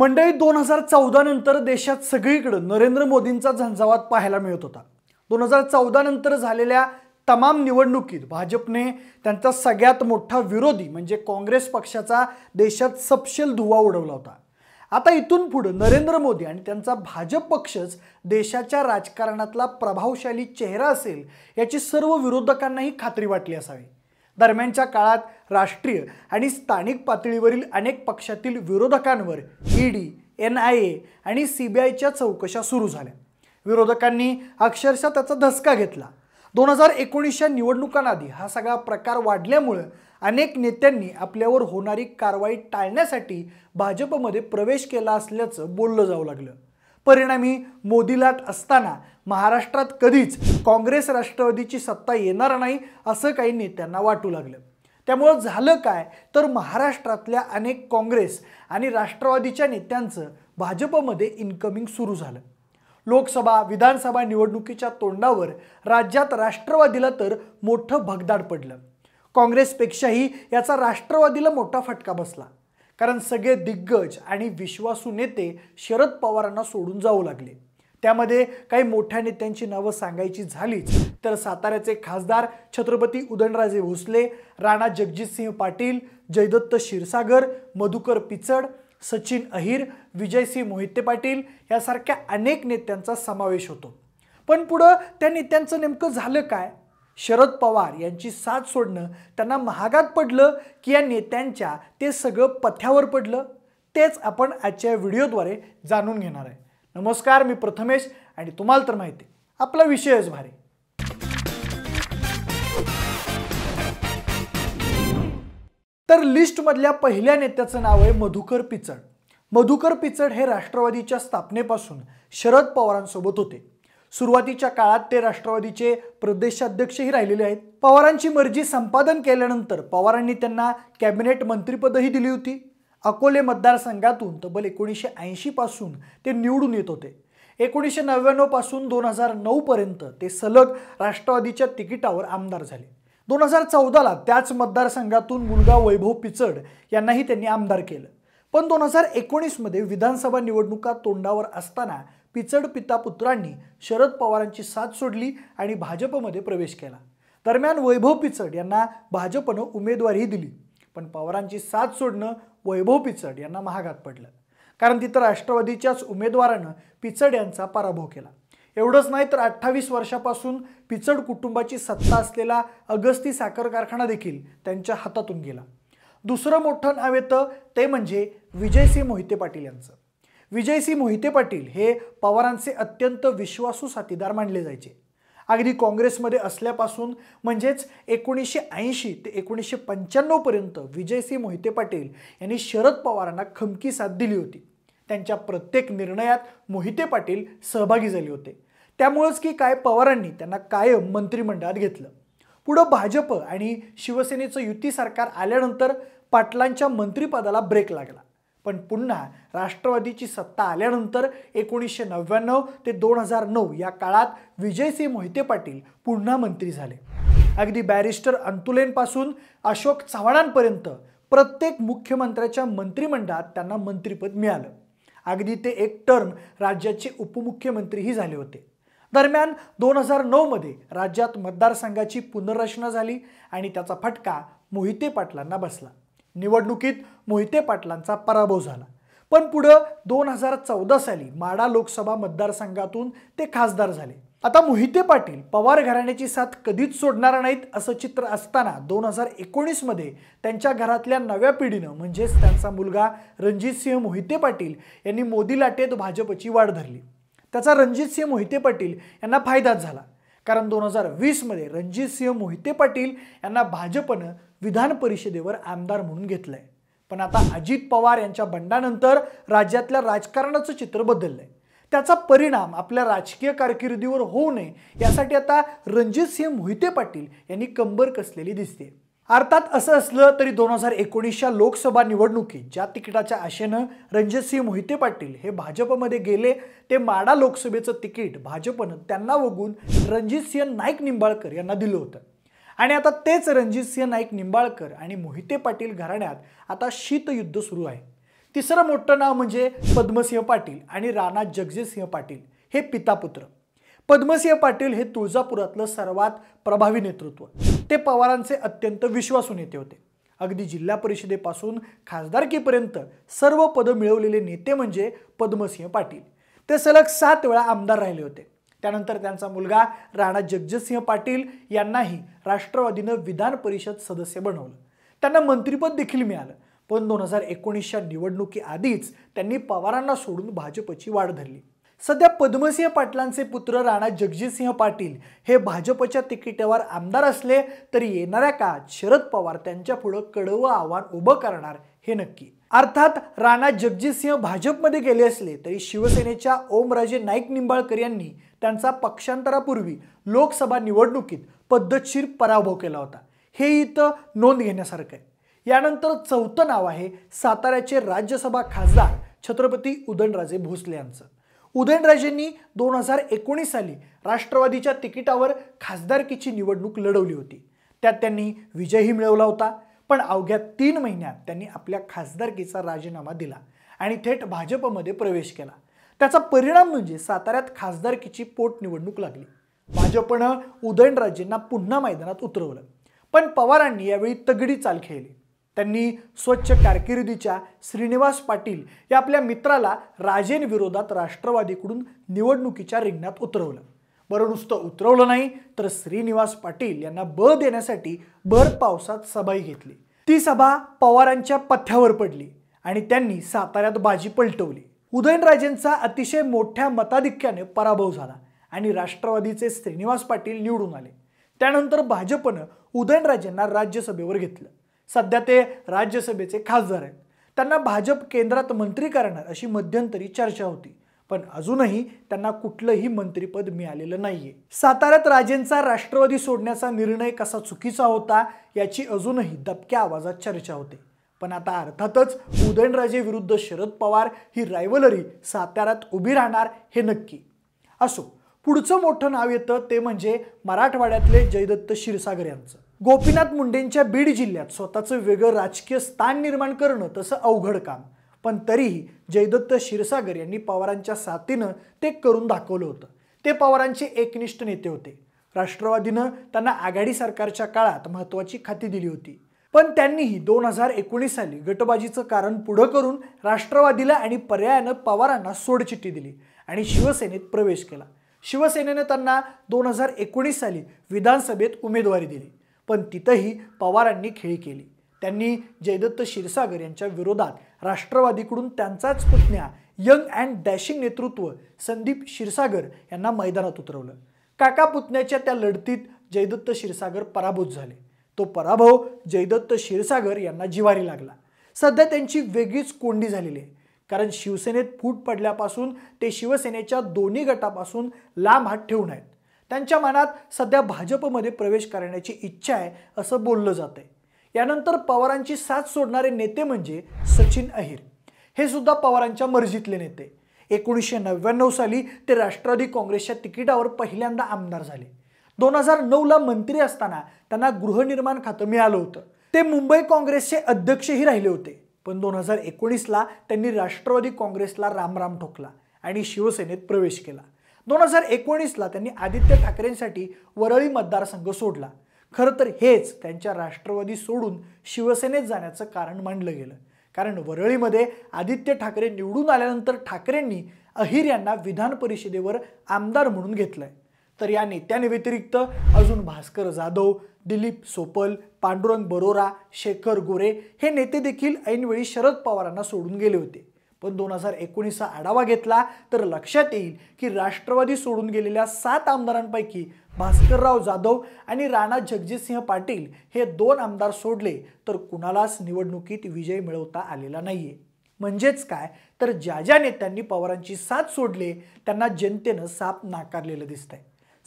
मंडळी दोन हजार चौदा नंतर देशात सगळीकडं नरेंद्र मोदींचा झंझावात पाहायला मिळत होता दोन हजार चौदा नंतर झालेल्या तमाम निवडणुकीत भाजपने त्यांचा सगळ्यात मोठा विरोधी म्हणजे काँग्रेस पक्षाचा देशात सपशेल धुवा उडवला होता आता इथून पुढं नरेंद्र मोदी आणि त्यांचा भाजप पक्षच देशाच्या राजकारणातला प्रभावशाली चेहरा असेल याची सर्व विरोधकांनाही खात्री वाटली असावी दरम्यानच्या काळात राष्ट्रीय आणि स्थानिक पातळीवरील अनेक पक्षातील विरोधकांवर ईडी एन आय ए आणि सी बी आयच्या चौकशा सुरू झाल्या विरोधकांनी अक्षरशः त्याचा धसका घेतला दोन हजार एकोणीसच्या निवडणुकांआधी हा सगळा प्रकार वाढल्यामुळं अनेक नेत्यांनी आपल्यावर होणारी कारवाई टाळण्यासाठी भाजपमध्ये प्रवेश केला असल्याचं बोललं जाऊ लागलं परिणामी मोदीलात असताना महाराष्ट्रात कधीच काँग्रेस राष्ट्रवादीची सत्ता येणार नाही असं काही नेत्यांना वाटू लागलं त्यामुळं झालं काय तर महाराष्ट्रातल्या अनेक काँग्रेस आणि राष्ट्रवादीच्या नेत्यांचं भाजपमध्ये इन्कमिंग सुरू झालं लोकसभा विधानसभा निवडणुकीच्या तोंडावर राज्यात राष्ट्रवादीला तर मोठं भगदाड पडलं काँग्रेसपेक्षाही याचा राष्ट्रवादीला मोठा फटका बसला कारण सगळे दिग्गज आणि विश्वासू नेते शरद पवारांना सोडून जाऊ लागले त्यामध्ये काही मोठ्या नेत्यांची नावं सांगायची झालीच तर साताऱ्याचे खासदार छत्रपती उदयनराजे भोसले राणा जगजितसिंह पाटील जयदत्त क्षीरसागर मधुकर पिचड सचिन अहिर विजयसिंह मोहिते पाटील यासारख्या अनेक नेत्यांचा समावेश होतो पण पुढं त्या नेत्यांचं नेमकं झालं काय शरद पवार यांची साथ सोडणं त्यांना महागात पडलं की या नेत्यांच्या ते सगळं पथ्यावर पडलं तेच आपण आजच्या व्हिडिओद्वारे जाणून घेणार आहे नमस्कार मी प्रथमेश आणि तुम्हाला तर माहिती आपला विषयच भारी तर लिस्टमधल्या पहिल्या नेत्याचं नाव आहे मधुकर पिचड मधुकर पिचड हे राष्ट्रवादीच्या स्थापनेपासून शरद पवारांसोबत होते सुरुवातीच्या काळात ते राष्ट्रवादीचे प्रदेशाध्यक्षही राहिलेले आहेत पवारांची मर्जी संपादन केल्यानंतर पवारांनी त्यांना कॅबिनेट मंत्रिपदही दिली होती अकोले मतदारसंघातून तब्बल एकोणीसशे ऐंशीपासून ते निवडून येत होते एकोणीसशे नव्याण्णवपासून दोन हजार नऊपर्यंत ते सलग राष्ट्रवादीच्या तिकिटावर आमदार झाले दोन हजार चौदाला त्याच मतदारसंघातून मुलगा वैभव पिचड यांनाही त्यांनी आमदार केलं पण दोन हजार एकोणीसमध्ये विधानसभा निवडणुका तोंडावर असताना पिचड पिता पुत्रांनी शरद पवारांची साथ सोडली आणि भाजपमध्ये प्रवेश केला दरम्यान वैभव पिचड यांना भाजपनं उमेदवारी दिली पण पवारांची साथ सोडणं वैभव पिचड यांना महागात पडलं कारण तिथं राष्ट्रवादीच्याच उमेदवारानं पिचड यांचा पराभव केला एवढंच नाही तर अठ्ठावीस वर्षापासून पिचड कुटुंबाची सत्ता असलेला अगस्ती साखर कारखाना देखील त्यांच्या हातातून गेला दुसरं मोठं नाव येतं ते म्हणजे विजयसिंह मोहिते पाटील यांचं विजयसिंह मोहिते पाटील हे पवारांचे अत्यंत विश्वासू साथीदार मानले जायचे अगदी काँग्रेसमध्ये असल्यापासून म्हणजेच एकोणीसशे ऐंशी ते एकोणीसशे पंच्याण्णवपर्यंत विजयसिंह मोहिते पाटील यांनी शरद पवारांना खमकी साथ दिली होती त्यांच्या प्रत्येक निर्णयात मोहिते पाटील सहभागी झाले होते त्यामुळंच की काय पवारांनी त्यांना कायम मंत्रिमंडळात घेतलं पुढं भाजप आणि शिवसेनेचं युती सरकार आल्यानंतर पाटलांच्या मंत्रिपदाला ब्रेक लागला पण पुन्हा राष्ट्रवादीची सत्ता आल्यानंतर एकोणीसशे नव्याण्णव ते दोन हजार नऊ या काळात विजयसिंह मोहिते पाटील पुन्हा मंत्री झाले अगदी बॅरिस्टर अंतुलेंपासून अशोक चव्हाणांपर्यंत प्रत्येक मुख्यमंत्र्याच्या मंत्रिमंडळात त्यांना मंत्रिपद मिळालं अगदी ते एक टर्म राज्याचे उपमुख्यमंत्रीही झाले होते दरम्यान दोन हजार नऊमध्ये राज्यात मतदारसंघाची पुनर्रचना झाली आणि त्याचा फटका मोहिते पाटलांना बसला निवडणुकीत मोहिते पाटलांचा पराभव झाला पण पुढं दोन हजार चौदा साली माडा लोकसभा मतदारसंघातून ते खासदार झाले आता मोहिते पाटील पवार घराण्याची साथ कधीच सोडणार नाहीत असं चित्र असताना दोन हजार एकोणीसमध्ये त्यांच्या घरातल्या नव्या पिढीनं म्हणजेच त्यांचा मुलगा रणजितसिंह मोहिते पाटील यांनी मोदी लाटेत भाजपची वाढ धरली त्याचा रणजितसिंह मोहिते पाटील यांना फायदाच झाला कारण दोन हजार वीसमध्ये रणजितसिंह मोहिते पाटील यांना भाजपनं विधान परिषदेवर आमदार म्हणून घेतलं आहे पण आता अजित पवार यांच्या बंडानंतर राज्यातल्या राजकारणाचं चित्र बदललं आहे त्याचा परिणाम आपल्या राजकीय कारकिर्दीवर होऊ नये यासाठी आता रणजित सिंह मोहिते पाटील यांनी कंबर कसलेली दिसते अर्थात असं असलं तरी दोन हजार एकोणीसच्या लोकसभा निवडणुकीत ज्या तिकिटाच्या आशेनं रणजितसिंह मोहिते पाटील हे भाजपमध्ये गेले ते माडा लोकसभेचं तिकीट भाजपनं त्यांना वगून रणजितसिंह नाईक निंबाळकर यांना दिलं होतं आणि आता तेच रणजितसिंह नाईक निंबाळकर आणि मोहिते पाटील घराण्यात आता शीतयुद्ध सुरू आहे तिसरं मोठं नाव म्हणजे पद्मसिंह पाटील आणि राणा जगजितसिंह पाटील हे पितापुत्र पद्मसिंह पाटील हे तुळजापुरातलं सर्वात प्रभावी नेतृत्व ते पवारांचे अत्यंत विश्वासू नेते होते अगदी जिल्हा परिषदेपासून खासदारकीपर्यंत सर्व पदं मिळवलेले नेते म्हणजे पद्मसिंह पाटील ते सलग सात वेळा आमदार राहिले होते त्यानंतर त्यांचा मुलगा राणा जगजितसिंह पाटील यांनाही राष्ट्रवादीनं विधान परिषद सदस्य बनवलं त्यांना मंत्रिपद देखील मिळालं पण दोन हजार एकोणीसच्या निवडणुकीआधीच त्यांनी पवारांना सोडून भाजपची वाढ धरली सध्या पद्मसिंह पाटलांचे पुत्र राणा जगजितसिंह पाटील हे भाजपच्या तिकिटावर आमदार असले तरी येणाऱ्या काळात शरद पवार त्यांच्या पुढं कडवं आव्हान उभं करणार हे नक्की अर्थात राणा जगजितसिंह भाजपमध्ये गेले असले तरी शिवसेनेच्या ओमराजे नाईक निंबाळकर यांनी त्यांचा पक्षांतरापूर्वी लोकसभा निवडणुकीत पद्धतशीर पराभव केला होता हे इथं नोंद घेण्यासारखं आहे यानंतर चौथं नाव आहे साताऱ्याचे राज्यसभा खासदार छत्रपती उदयनराजे भोसले यांचं उदयनराजेंनी दोन हजार एकोणीस साली राष्ट्रवादीच्या तिकिटावर खासदारकीची निवडणूक लढवली होती त्यात त्यांनी विजयही मिळवला होता पण अवघ्या तीन महिन्यात त्यांनी आपल्या खासदारकीचा राजीनामा दिला आणि थेट भाजपमध्ये प्रवेश केला त्याचा परिणाम म्हणजे साताऱ्यात खासदारकीची पोटनिवडणूक लागली भाजपनं उदयनराजेंना पुन्हा मैदानात उतरवलं पण पवारांनी यावेळी तगडी चाल खेळली त्यांनी स्वच्छ कारकिर्दीच्या श्रीनिवास पाटील या आपल्या मित्राला राजेंविरोधात राष्ट्रवादीकडून निवडणुकीच्या रिंगणात उतरवलं बरं नुसतं उतरवलं नाही तर श्रीनिवास पाटील यांना ब देण्यासाठी भर पावसात सभाही घेतली ती सभा पवारांच्या पथ्यावर पडली आणि त्यांनी साताऱ्यात बाजी पलटवली उदयनराजेंचा अतिशय मोठ्या मताधिक्याने पराभव झाला आणि राष्ट्रवादीचे श्रीनिवास पाटील निवडून आले त्यानंतर भाजपनं उदयनराजेंना राज्यसभेवर घेतलं सध्या ते राज्यसभेचे खासदार आहेत त्यांना भाजप केंद्रात मंत्री करणार अशी मध्यंतरी चर्चा होती पण अजूनही त्यांना कुठलंही मंत्रीपद मिळालेलं नाहीये साताऱ्यात राजेंचा राष्ट्रवादी सोडण्याचा निर्णय कसा चुकीचा होता याची अजूनही दबक्या आवाजात चर्चा होते पण आता अर्थातच उदयनराजे विरुद्ध शरद पवार ही रायवलरी साताऱ्यात उभी राहणार हे नक्की असो पुढचं मोठं नाव येतं ते म्हणजे मराठवाड्यातले जयदत्त क्षीरसागर यांचं गोपीनाथ मुंडेंच्या बीड जिल्ह्यात स्वतःचं वेगळं राजकीय स्थान निर्माण करणं तसं अवघड काम पण तरीही जयदत्त क्षीरसागर यांनी पवारांच्या साथीनं ते करून दाखवलं होतं ते पवारांचे एकनिष्ठ नेते होते राष्ट्रवादीनं त्यांना आघाडी सरकारच्या काळात महत्त्वाची खाती दिली होती पण त्यांनीही दोन हजार एकोणीस साली गटबाजीचं कारण पुढं करून राष्ट्रवादीला आणि पर्यायानं पवारांना सोडचिठ्ठी दिली आणि शिवसेनेत प्रवेश केला शिवसेनेनं त्यांना दोन हजार एकोणीस साली विधानसभेत उमेदवारी दिली पण तिथंही पवारांनी खेळी केली त्यांनी जयदत्त क्षीरसागर यांच्या विरोधात राष्ट्रवादीकडून त्यांचाच पुतण्या यंग अँड डॅशिंग नेतृत्व संदीप क्षीरसागर यांना मैदानात उतरवलं काका पुतण्याच्या त्या लढतीत जयदत्त क्षीरसागर पराभूत झाले तो पराभव जयदत्त क्षीरसागर यांना जिवारी लागला सध्या त्यांची वेगळीच कोंडी झालेली आहे कारण शिवसेनेत फूट पडल्यापासून ते शिवसेनेच्या दोन्ही गटापासून लांब हात ठेवून आहेत त्यांच्या मनात सध्या भाजपमध्ये प्रवेश करण्याची इच्छा आहे असं बोललं जात आहे यानंतर पवारांची साथ सोडणारे नेते म्हणजे सचिन अहिर हे सुद्धा पवारांच्या मर्जीतले नेते एकोणीसशे नव्याण्णव साली ते राष्ट्रवादी काँग्रेसच्या तिकिटावर पहिल्यांदा आमदार झाले दोन हजार नऊला मंत्री असताना त्यांना गृहनिर्माण खातं मिळालं होतं ते मुंबई काँग्रेसचे अध्यक्षही राहिले होते पण दोन हजार एकोणीसला त्यांनी राष्ट्रवादी काँग्रेसला रामराम ठोकला आणि शिवसेनेत प्रवेश केला दोन हजार एकोणीसला त्यांनी आदित्य ठाकरेंसाठी वरळी मतदारसंघ सोडला खरं तर हेच त्यांच्या राष्ट्रवादी सोडून शिवसेनेत जाण्याचं कारण मांडलं गेलं कारण वरळीमध्ये आदित्य ठाकरे निवडून आल्यानंतर ठाकरेंनी अहिर यांना विधान परिषदेवर आमदार म्हणून घेतलंय तर या नेत्यांव्यतिरिक्त अजून भास्कर जाधव दिलीप सोपल पांडुरंग बरोरा शेखर गोरे हे नेते देखील ऐनवेळी शरद पवारांना सोडून गेले होते पण दोन हजार एकोणीसचा आढावा घेतला तर लक्षात येईल की राष्ट्रवादी सोडून गेलेल्या सात आमदारांपैकी भास्करराव जाधव आणि राणा जगजितसिंह पाटील हे दोन आमदार सोडले तर कुणालाच निवडणुकीत विजय मिळवता आलेला नाहीये म्हणजेच काय तर ज्या ज्या नेत्यांनी पवारांची साथ सोडले त्यांना जनतेनं साप नाकारलेलं दिसतंय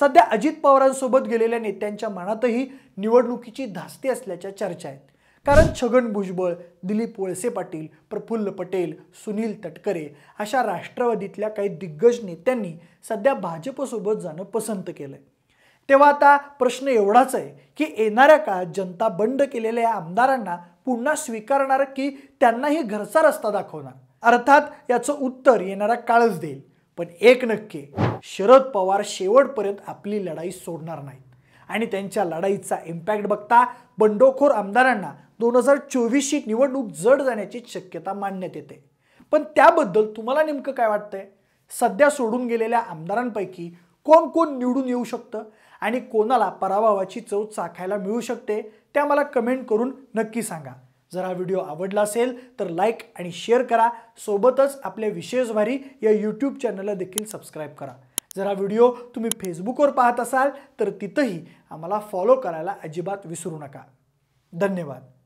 सध्या अजित पवारांसोबत गेलेल्या नेत्यांच्या मनातही निवडणुकीची धास्ती असल्याच्या चर्चा आहेत कारण छगन भुजबळ दिलीप वळसे पाटील प्रफुल्ल पटेल सुनील तटकरे अशा राष्ट्रवादीतल्या काही दिग्गज नेत्यांनी सध्या भाजपसोबत जाणं पसंत केलं आहे तेव्हा आता प्रश्न एवढाच आहे की येणाऱ्या काळात जनता बंड केलेल्या या आमदारांना पुन्हा स्वीकारणार की त्यांनाही घरचा रस्ता दाखवणार अर्थात याचं उत्तर येणारा काळच देईल पण एक नक्की शरद पवार शेवटपर्यंत आपली लढाई सोडणार नाहीत आणि त्यांच्या लढाईचा इम्पॅक्ट बघता बंडोखोर आमदारांना दोन हजार चोवीसची निवडणूक जड जाण्याची शक्यता मानण्यात येते पण त्याबद्दल तुम्हाला नेमकं काय वाटतंय सध्या सोडून गेलेल्या आमदारांपैकी कोण कोण निवडून येऊ शकतं आणि कोणाला पराभवाची चव चाखायला मिळू शकते त्या मला कमेंट करून नक्की सांगा जर हा व्हिडिओ आवडला असेल तर लाईक आणि शेअर करा सोबतच आपल्या विशेष या यूट्यूब चॅनलला देखील सबस्क्राईब करा जर हा व्हिडिओ तुम्ही फेसबुकवर पाहत असाल तर तिथंही आम्हाला फॉलो करायला अजिबात विसरू नका धन्यवाद